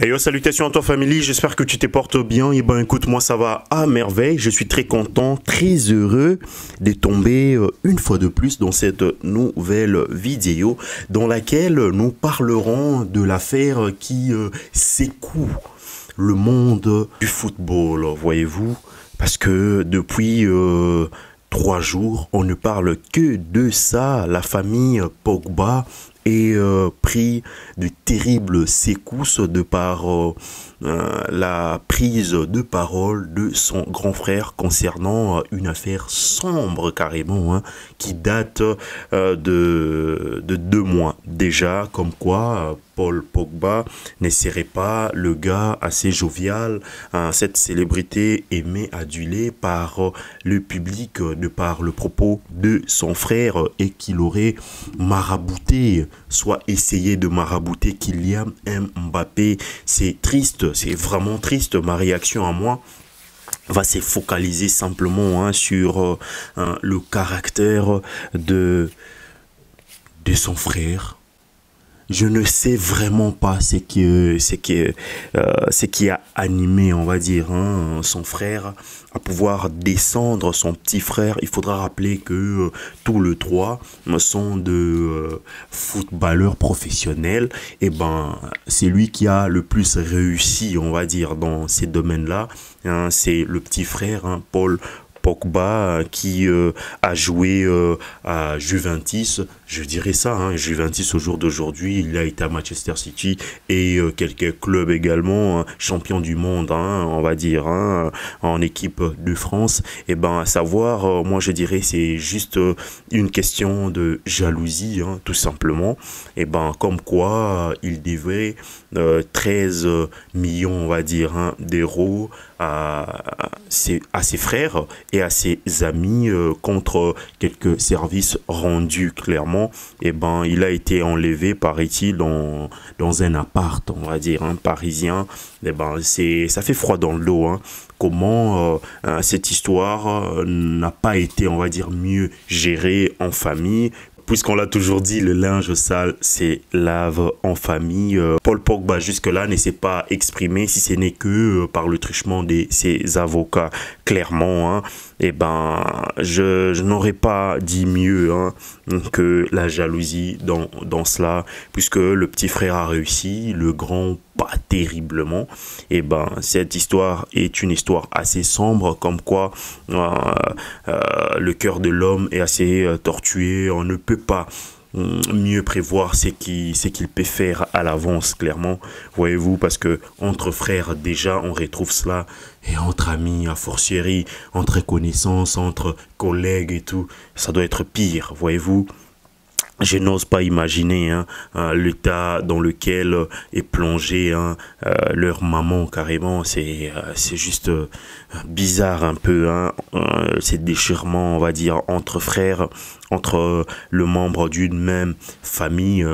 Hey salutations à toi famille, j'espère que tu te portes bien. Et eh ben écoute, moi ça va à merveille, je suis très content, très heureux de tomber euh, une fois de plus dans cette nouvelle vidéo dans laquelle nous parlerons de l'affaire qui euh, le monde du football, voyez-vous. Parce que depuis... Euh, trois jours, on ne parle que de ça, la famille Pogba et euh, pris de terribles secousses de par euh, euh, la prise de parole de son grand frère concernant euh, une affaire sombre carrément, hein, qui date euh, de, deux mois déjà, comme quoi Paul Pogba n'essayerait pas le gars assez jovial, hein. cette célébrité aimée, adulée par le public de par le propos de son frère et qu'il aurait marabouté, soit essayé de marabouter Kylian Mbappé. C'est triste c'est vraiment triste ma réaction à moi va se focaliser simplement hein, sur euh, hein, le caractère de son frère, je ne sais vraiment pas ce qui, euh, euh, euh, qui, a animé, on va dire, hein, son frère à pouvoir descendre son petit frère. Il faudra rappeler que tous les trois sont de footballeurs professionnels. Et eh ben, c'est lui qui a le plus réussi, on va dire, dans ces domaines-là. Hein. c'est le petit frère, hein, Paul Pogba qui a joué à Juventus, je dirais ça, hein, Juventus au jour d'aujourd'hui, il a été à Manchester City et euh, quelques clubs également, hein. champion champions du monde, hein, on va dire, hein, en équipe de France. Et eh ben, à savoir, euh, moi je dirais c'est juste euh, une question de jalousie, tout simplement. Et eh ben, comme quoi, il devait 13 millions, on va dire, d'euros à, ses, à ses frères et à ses amis contre quelques services rendus clairement eh ben, il a été enlevé, paraît-il, dans, un appart, on va dire, un hein, parisien. Eh ben, ça fait froid dans le dos. Hein. Comment euh, euh, cette histoire euh, n'a pas été, on va dire, mieux gérée en famille puisqu'on l'a toujours dit, le linge sale c'est lave en famille. Euh, Paul Pogba jusque-là ne s'est pas exprimé, si ce n'est que euh, par le truchement de ses avocats. Clairement, hein, eh ben, je, n'aurais pas dit mieux hein, que la jalousie dans, dans cela, puisque le petit frère a réussi, le grand pas terriblement, et eh ben cette histoire est une histoire assez sombre, comme quoi euh, euh, le cœur de l'homme est assez euh, tortué, on ne peut pas mm, mieux prévoir ce qu'il peut faire à l'avance clairement voyez-vous parce que entre frères déjà on retrouve cela et entre amis à fortiori entre connaissances entre collègues et tout ça doit être pire voyez-vous je n'ose pas imaginer hein, euh, l'état dans lequel euh, est plongé hein, euh, leur maman carrément. C'est c'est juste bizarre un peu hein, ces déchirements, on va dire, entre frères, entre le membre d'une même famille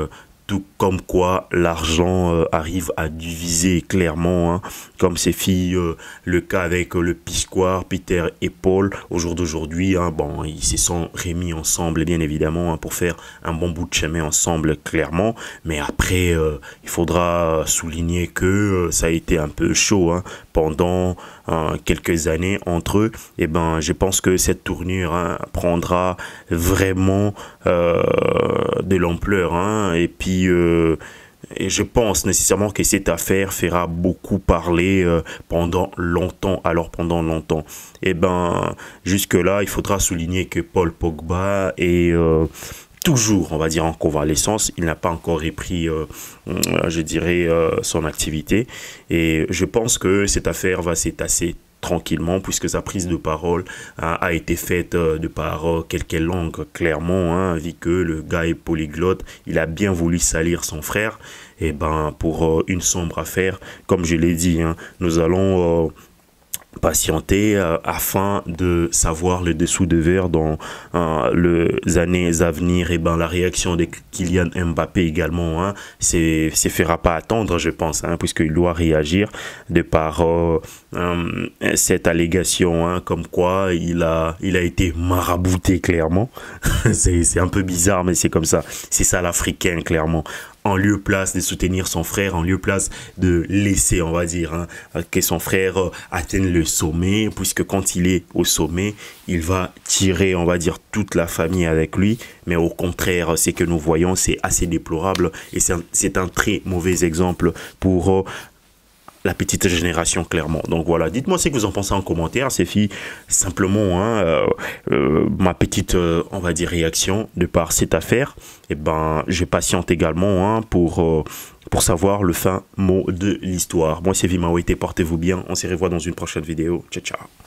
tout comme quoi l'argent euh, arrive à diviser clairement, hein. comme ces filles, euh, le cas avec euh, le Piscoir, Peter et Paul, au jour d'aujourd'hui, hein, bon, ils se sont remis ensemble, bien évidemment, hein, pour faire un bon bout de chemin ensemble, clairement, mais après, il faudra souligner que ça a été un peu chaud pendant quelques années entre eux, et eh ben, je pense que cette tournure prendra vraiment de l'ampleur, et puis euh, et je pense nécessairement que cette affaire fera beaucoup parler euh, pendant longtemps. Alors pendant longtemps, Et eh ben jusque-là, il faudra souligner que Paul Pogba est euh, toujours, on va dire, en convalescence. Il n'a pas encore repris, je dirais, son activité. Et je pense que cette affaire va s'étasser tranquillement puisque sa prise de parole hein, a, été faite euh, de par euh, quelques langues, clairement, hein, vu que le gars est polyglotte, il a bien voulu salir son frère, et eh ben pour euh, une sombre affaire, comme je l'ai dit, hein, nous allons patienter euh, afin de savoir euh, le dessous de verre dans les années à venir et ben la réaction de Kylian Mbappé également hein, c'est c'est fera pas attendre je pense hein, puisqu'il doit réagir de par euh, cette allégation hein, comme quoi il a il a été marabouté clairement c'est un peu bizarre mais c'est comme ça c'est ça l'africain clairement en lieu place de soutenir son frère, en lieu place de laisser, on va dire, hein, que son frère euh, atteigne le sommet, puisque quand il est au sommet, il va tirer, on va dire, toute la famille avec lui. Mais au contraire, ce que nous voyons, c'est assez déplorable et c'est un, très mauvais exemple pour euh, la petite génération, clairement. Donc voilà, dites-moi ce que vous en pensez en commentaire, ces filles. Simplement, hein, euh, euh, ma petite, euh, on va dire, réaction de par cette affaire. Et eh ben, je patiente également hein, pour, pour savoir le fin mot de l'histoire. Moi, c'est été portez-vous bien. On se revoit dans une prochaine vidéo. Ciao, ciao.